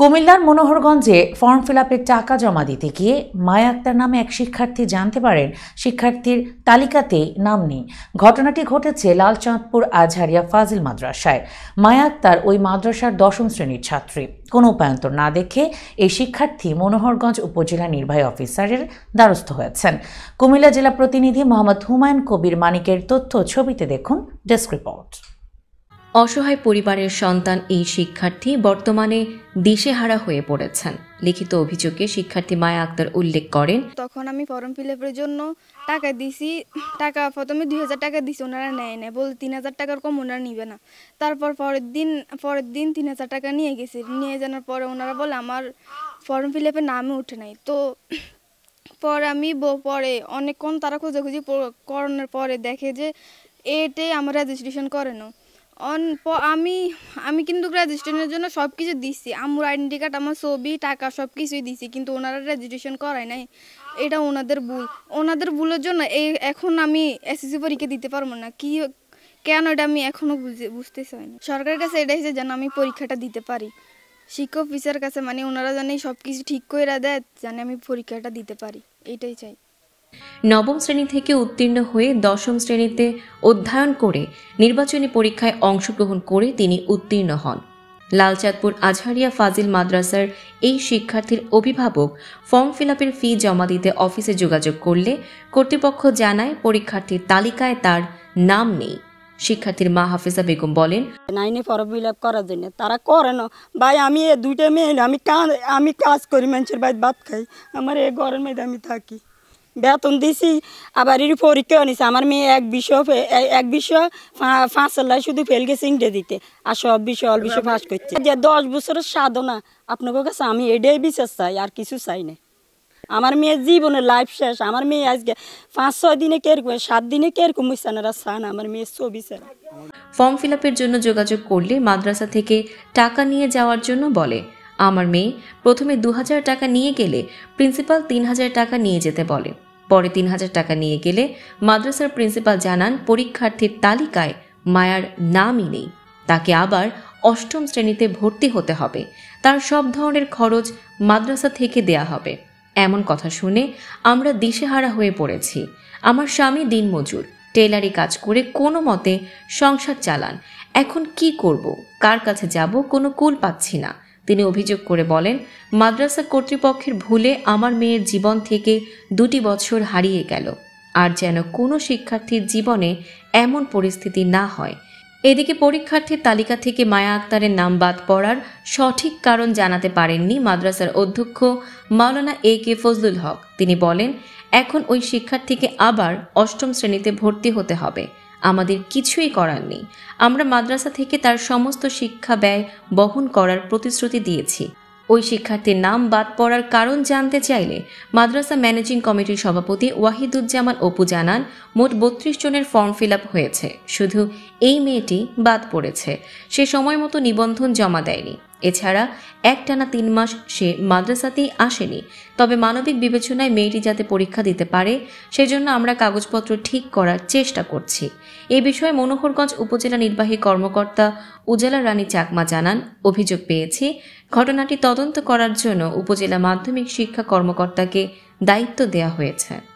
কুমিল্লার মনোহরগঞ্জে form fill টাকা জমা দিতে গিয়ে মায়া আক্তার নামে এক শিক্ষার্থী জানতে পারেন শিক্ষার্থীর তালিকাতে নাম নেই ঘটনাটি ঘটেছে লালচাঁদপুর আজহারিয়া ফাজিল মাদ্রাসায় মায়া আক্তার ওই মাদ্রাসার দশম শ্রেণীর ছাত্রী কোনো উপায়ন্তর না দেখে এই শিক্ষার্থী মনোহরগঞ্জ উপজেলা নির্বাহী অফিসারের দ্বারস্থ হয়েছেন কুমিল্লা জেলা প্রতিনিধি মোহাম্মদ হুমায়ুন কবির মানিকের তথ্য ছবিতে দেখুন ডেস্ক রিপোর্ট অসহায় পরিবারের সন্তান এই শিক্ষার্থী বর্তমানে দিশেহারা হয়ে পড়েছেন লিখিত অভিযোগে শিক্ষার্থী মায়া আক্তার উল্লেখ করেন তখন আমি ফর্ম ফিল আপের জন্য টাকা দিছি টাকা প্রথমে দুই হাজার টাকা দিছি ওনারা নেয় না বল তিন হাজার টাকার কম ওনারা নিবে না তারপর পরের দিন পরের দিন তিন হাজার টাকা নিয়ে গেছি নিয়ে জানার পরে ওনারা বলে আমার ফর্ম ফিল আপের নামে উঠে নাই তো পরে আমি পরে অনেকক্ষণ তারা খুঁজে খুঁজে করানোর পরে দেখে যে এতে আমার রেজিস্ট্রেশন করে না আমি আমি কিন্তু রেজিস্ট্রেশনের জন্য সব কিছু দিছি আমার আইডেন্টি কার্ড আমার ছবি টাকা সব কিছুই দিছি কিন্তু ওনারা রেজিস্ট্রেশন করায় নাই এটা ওনাদের ভুল ওনাদের ভুলের জন্য এই এখন আমি এসএসসি পরীক্ষা দিতে পারবো না কি কেন এটা আমি এখনও বুঝতে চাই না সরকারের কাছে এটা যে যেন আমি পরীক্ষাটা দিতে পারি শিক্ষক অফিসার কাছে মানে ওনারা জানে সব কিছু ঠিক করে দেয় জানে আমি পরীক্ষাটা দিতে পারি এটাই চাই নবম শ্রেণী থেকে উত্তীর্ণ হয়ে দশম শ্রেণীতে অধ্যয়ন করে নির্বাচনী পরীক্ষায় অংশগ্রহণ করে তিনি উত্তীর্ণ হন লালচাঁদপুর আজহারিয়া ফাজিল মাদ্রাসার এই শিক্ষার্থীর অভিভাবক ফর্ম ফিল ফি জমা দিতে অফিসে যোগাযোগ করলে কর্তৃপক্ষ জানায় পরীক্ষার্থীর তালিকায় তার নাম নেই শিক্ষার্থীর মা হাফিজা বেগম বলেন নাইনে ফর্ম ফিল আপ করার জন্য তারা করে না ভাই আমি এ দুইটা মেয়ে আমি আমি কাজ করি মানুষের ভাই ভাত খাই আমার এ গরমের আমি থাকি বেতন দিছি আবার এর পরীক্ষা নিছে আমার মেয়ে এক বিষয় এক বিষয় পাঁচ লাখ শুধু ফেল গেছে ইংটে দিতে আর সব বিষয় অল্প বিষয় পাস করছে যে দশ বছরের সাধনা আপনাকে কাছে আমি এটাই বিশ্বাস চাই আর কিছু চাই না আমার মেয়ের জীবনের লাইফ শেষ আমার মেয়ে আজকে পাঁচ ছয় দিনে কেরকম সাত দিনে কেরকম মিশানারা সান আমার মেয়ের ছবি ফর্ম ফিল জন্য যোগাযোগ করলে মাদ্রাসা থেকে টাকা নিয়ে যাওয়ার জন্য বলে আমার মেয়ে প্রথমে দু হাজার টাকা নিয়ে গেলে প্রিন্সিপাল তিন হাজার টাকা নিয়ে যেতে বলে পরে তিন হাজার টাকা নিয়ে গেলে মাদ্রাসার প্রিন্সিপাল জানান পরীক্ষার্থীর তালিকায় মায়ার নামই নেই তাকে আবার অষ্টম শ্রেণীতে ভর্তি হতে হবে তার সব ধরনের খরচ মাদ্রাসা থেকে দেয়া হবে এমন কথা শুনে আমরা দিশেহারা হয়ে পড়েছি আমার স্বামী দিনমজুর টেলারি কাজ করে কোনো মতে সংসার চালান এখন কি করব কার কাছে যাব কোনো কুল পাচ্ছি না তিনি অভিযোগ করে বলেন মাদ্রাসা কর্তৃপক্ষের ভুলে আমার মেয়ের জীবন থেকে দুটি বছর হারিয়ে গেল আর যেন কোনো শিক্ষার্থীর জীবনে এমন পরিস্থিতি না হয় এদিকে পরীক্ষার্থীর তালিকা থেকে মায়া আক্তারের নাম বাদ পড়ার সঠিক কারণ জানাতে পারেননি মাদ্রাসার অধ্যক্ষ মাওলানা এ কে ফজলুল হক তিনি বলেন এখন ওই শিক্ষার্থীকে আবার অষ্টম শ্রেণীতে ভর্তি হতে হবে আমাদের কিছুই করার নেই আমরা মাদ্রাসা থেকে তার সমস্ত শিক্ষা ব্যয় বহন করার প্রতিশ্রুতি দিয়েছি ওই শিক্ষার্থীর নাম বাদ পড়ার কারণ জানতে চাইলে মাদ্রাসা ম্যানেজিং কমিটির সভাপতি ওয়াহিদুজ্জামান অপু জানান মোট বত্রিশ জনের ফর্ম ফিল হয়েছে শুধু এই মেয়েটি বাদ পড়েছে সে সময় মতো নিবন্ধন জমা দেয়নি এছাড়া একটানা তিন মাস সে মাদ্রাসাতেই আসেনি তবে মানবিক বিবেচনায় মেয়েটি যাতে পরীক্ষা দিতে পারে সেজন্য আমরা কাগজপত্র ঠিক করার চেষ্টা করছি এ বিষয়ে মনোহরগঞ্জ উপজেলা নির্বাহী কর্মকর্তা উজালা রানী চাকমা জানান অভিযোগ পেয়েছি ঘটনাটি তদন্ত করার জন্য উপজেলা মাধ্যমিক শিক্ষা কর্মকর্তাকে দায়িত্ব দেয়া হয়েছে